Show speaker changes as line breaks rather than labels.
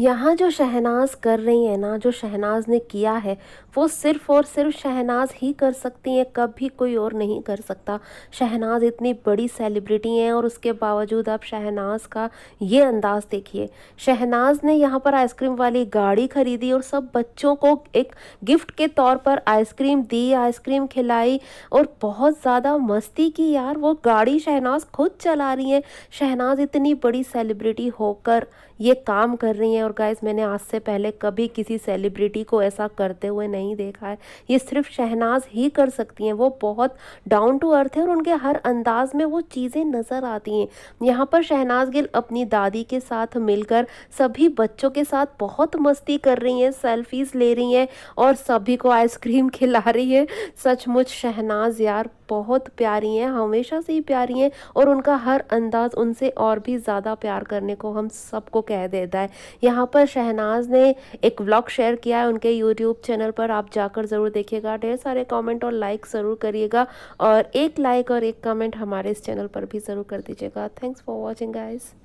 यहाँ जो शहनाज कर रही है ना जो शहनाज ने किया है वो सिर्फ़ और सिर्फ शहनाज ही कर सकती हैं कभी कोई और नहीं कर सकता शहनाज इतनी बड़ी सेलिब्रिटी हैं और उसके बावजूद आप शहनाज का ये अंदाज़ देखिए शहनाज ने यहाँ पर आइसक्रीम वाली गाड़ी खरीदी और सब बच्चों को एक गिफ्ट के तौर पर आइसक्रीम दी आइसक्रीम खिलाई और बहुत ज़्यादा मस्ती की यार वो गाड़ी शहनाज खुद चला रही हैं शहनाज इतनी बड़ी सेलिब्रिटी होकर ये काम कर रही हैं और गाइज मैंने आज से पहले कभी किसी सेलिब्रिटी को ऐसा करते हुए नहीं देखा है ये सिर्फ शहनाज ही कर सकती हैं वो बहुत डाउन टू अर्थ है और उनके हर अंदाज में वो चीज़ें नज़र आती हैं यहाँ पर शहनाज गिल अपनी दादी के साथ मिलकर सभी बच्चों के साथ बहुत मस्ती कर रही हैं सेल्फीज़ ले रही हैं और सभी को आइसक्रीम खिला रही है सचमुच शहनाज यार बहुत प्यारी हैं हमेशा से ही प्यारी हैं और उनका हर अंदाज़ उनसे और भी ज़्यादा प्यार करने को हम सबको कह देता है यहाँ पर शहनाज ने एक व्लॉग शेयर किया है उनके यूट्यूब चैनल पर आप जाकर ज़रूर देखिएगा ढेर सारे कमेंट और लाइक ज़रूर करिएगा और एक लाइक और एक कमेंट हमारे इस चैनल पर भी ज़रूर कर दीजिएगा थैंक्स फॉर वॉचिंग गाइज़